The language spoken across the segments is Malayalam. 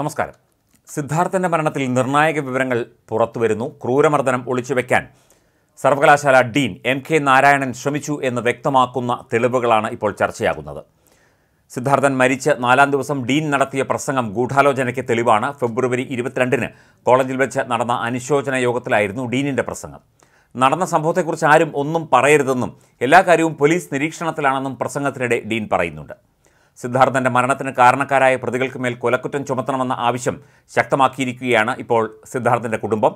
നമസ്കാരം സിദ്ധാർത്ഥൻ്റെ മരണത്തിൽ നിർണായക വിവരങ്ങൾ പുറത്തുവരുന്നു ക്രൂരമർദ്ദനം ഒളിച്ചുവെക്കാൻ സർവകലാശാല ഡീൻ എം കെ നാരായണൻ ശ്രമിച്ചു എന്ന് വ്യക്തമാക്കുന്ന തെളിവുകളാണ് ഇപ്പോൾ ചർച്ചയാകുന്നത് സിദ്ധാർത്ഥൻ മരിച്ച് നാലാം ദിവസം ഡീൻ നടത്തിയ പ്രസംഗം ഗൂഢാലോചനയ്ക്ക് തെളിവാണ് ഫെബ്രുവരി ഇരുപത്തിരണ്ടിന് കോളേജിൽ വെച്ച് നടന്ന അനുശോചന യോഗത്തിലായിരുന്നു ഡീനിൻ്റെ പ്രസംഗം നടന്ന സംഭവത്തെക്കുറിച്ച് ആരും ഒന്നും പറയരുതെന്നും എല്ലാ കാര്യവും പോലീസ് നിരീക്ഷണത്തിലാണെന്നും പ്രസംഗത്തിനിടെ ഡീൻ പറയുന്നുണ്ട് സിദ്ധാർത്ഥൻ്റെ മരണത്തിന് കാരണക്കാരായ പ്രതികൾക്ക് മേൽ കൊലക്കുറ്റം ചുമത്തണമെന്ന ആവശ്യം ശക്തമാക്കിയിരിക്കുകയാണ് ഇപ്പോൾ സിദ്ധാർത്ഥൻ്റെ കുടുംബം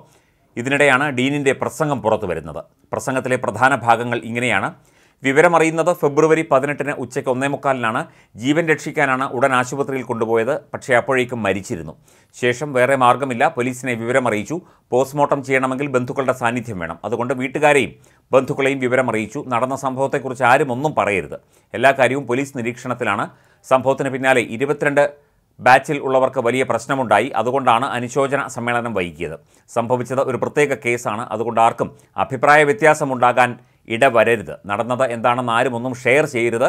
ഇതിനിടെയാണ് ഡീനിൻ്റെ പ്രസംഗം പുറത്തു വരുന്നത് പ്രസംഗത്തിലെ പ്രധാന ഭാഗങ്ങൾ ഇങ്ങനെയാണ് വിവരമറിയുന്നത് ഫെബ്രുവരി പതിനെട്ടിന് ഉച്ചയ്ക്ക് ഒന്നേ മുക്കാലിനാണ് ജീവൻ രക്ഷിക്കാനാണ് ഉടൻ ആശുപത്രിയിൽ കൊണ്ടുപോയത് പക്ഷേ അപ്പോഴേക്കും മരിച്ചിരുന്നു ശേഷം വേറെ മാർഗമില്ല പോലീസിനെ വിവരമറിയിച്ചു പോസ്റ്റ്മോർട്ടം ചെയ്യണമെങ്കിൽ ബന്ധുക്കളുടെ സാന്നിധ്യം വേണം അതുകൊണ്ട് വീട്ടുകാരെയും ബന്ധുക്കളെയും വിവരമറിയിച്ചു നടന്ന സംഭവത്തെക്കുറിച്ച് ആരും ഒന്നും പറയരുത് എല്ലാ കാര്യവും പോലീസ് നിരീക്ഷണത്തിലാണ് സംഭവത്തിന് പിന്നാലെ ഇരുപത്തിരണ്ട് ബാച്ചിൽ ഉള്ളവർക്ക് വലിയ പ്രശ്നമുണ്ടായി അതുകൊണ്ടാണ് അനുശോചന സമ്മേളനം വൈകിയത് സംഭവിച്ചത് ഒരു പ്രത്യേക കേസാണ് അതുകൊണ്ട് ആർക്കും അഭിപ്രായ വ്യത്യാസമുണ്ടാകാൻ ഇടവരരുത് നടന്നത് എന്താണെന്ന് ആരും ഒന്നും ഷെയർ ചെയ്യരുത്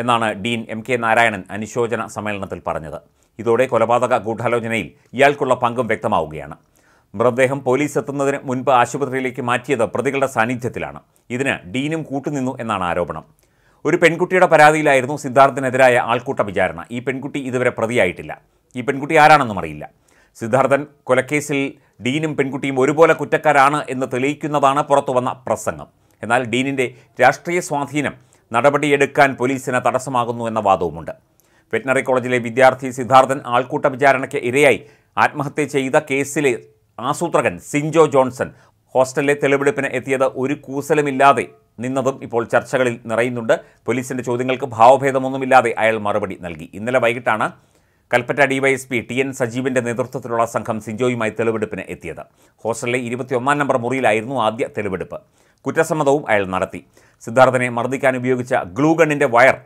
എന്നാണ് ഡീൻ എം കെ നാരായണൻ അനുശോചന സമ്മേളനത്തിൽ പറഞ്ഞത് ഇതോടെ കൊലപാതക ഗൂഢാലോചനയിൽ ഇയാൾക്കുള്ള പങ്കും വ്യക്തമാവുകയാണ് മൃതദേഹം പോലീസ് എത്തുന്നതിന് മുൻപ് ആശുപത്രിയിലേക്ക് മാറ്റിയത് പ്രതികളുടെ സാന്നിധ്യത്തിലാണ് ഇതിന് ഡീനും കൂട്ടുനിന്നു എന്നാണ് ആരോപണം ഒരു പെൺകുട്ടിയുടെ പരാതിയിലായിരുന്നു സിദ്ധാർത്ഥനെതിരായ ആൾക്കൂട്ട വിചാരണ ഈ പെൺകുട്ടി ഇതുവരെ പ്രതിയായിട്ടില്ല ഈ പെൺകുട്ടി ആരാണെന്നും അറിയില്ല സിദ്ധാർത്ഥൻ കൊലക്കേസിൽ ഡീനും പെൺകുട്ടിയും ഒരുപോലെ കുറ്റക്കാരാണ് എന്ന് തെളിയിക്കുന്നതാണ് പുറത്തുവന്ന പ്രസംഗം എന്നാൽ ഡീനിൻ്റെ രാഷ്ട്രീയ സ്വാധീനം നടപടിയെടുക്കാൻ പോലീസിന് തടസ്സമാകുന്നു എന്ന വാദവുമുണ്ട് വെറ്റിനറി കോളേജിലെ വിദ്യാർത്ഥി സിദ്ധാർത്ഥൻ ആൾക്കൂട്ട വിചാരണയ്ക്ക് ഇരയായി ആത്മഹത്യ ചെയ്ത കേസിലെ ആസൂത്രകൻ സിൻജോ ജോൺസൺ ഹോസ്റ്റലിലെ തെളിവെടുപ്പിന് എത്തിയത് ഒരു കൂസലുമില്ലാതെ നിന്നതും ഇപ്പോൾ ചർച്ചകളിൽ നിറയുന്നുണ്ട് പോലീസിൻ്റെ ചോദ്യങ്ങൾക്ക് ഭാവഭേദമൊന്നുമില്ലാതെ അയാൾ മറുപടി നൽകി ഇന്നലെ വൈകിട്ടാണ് കൽപ്പറ്റ ഡിവൈഎസ്പി ടി എൻ സജീവിൻ്റെ നേതൃത്വത്തിലുള്ള സംഘം സിൻജോയുമായി തെളിവെടുപ്പിന് എത്തിയത് ഹോസ്റ്റലിലെ ഇരുപത്തിയൊന്നാം നമ്പർ മുറിയിലായിരുന്നു ആദ്യ തെളിവെടുപ്പ് കുറ്റസമ്മതവും അയാൾ നടത്തി സിദ്ധാർത്ഥനെ മർദ്ദിക്കാൻ ഉപയോഗിച്ച ഗ്ലൂഗണ്ണിൻ്റെ വയർ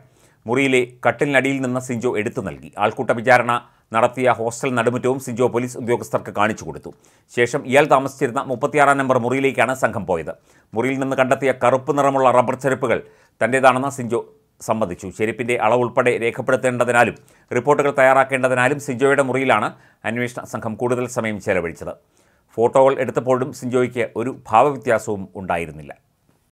മുറിയിലെ കട്ടിലിനടിയിൽ നിന്ന് സിഞ്ചോ എടുത്തു നൽകി ആൾക്കൂട്ട വിചാരണ നടത്തിയ ഹോസ്റ്റൽ നടുമുറ്റവും സിജോ പോലീസ് ഉദ്യോഗസ്ഥർക്ക് കാണിച്ചു കൊടുത്തു ശേഷം ഇയാൾ താമസിച്ചിരുന്ന മുപ്പത്തിയാറാം നമ്പർ മുറിയിലേക്കാണ് സംഘം പോയത് മുറിയിൽ നിന്ന് കണ്ടെത്തിയ കറുപ്പ് നിറമുള്ള റബ്ബർ ചെരുപ്പുകൾ തൻ്റേതാണെന്ന് സിൻജോ സമ്മതിച്ചു ചെരുപ്പിൻ്റെ അളവ് ഉൾപ്പെടെ രേഖപ്പെടുത്തേണ്ടതിനാലും റിപ്പോർട്ടുകൾ തയ്യാറാക്കേണ്ടതിനാലും സിൻജോയുടെ മുറിയിലാണ് അന്വേഷണ സംഘം കൂടുതൽ സമയം ചെലവഴിച്ചത് ഫോട്ടോകൾ എടുത്തപ്പോഴും സിൻജോയ്ക്ക് ഒരു ഭാവവ്യത്യാസവും ഉണ്ടായിരുന്നില്ല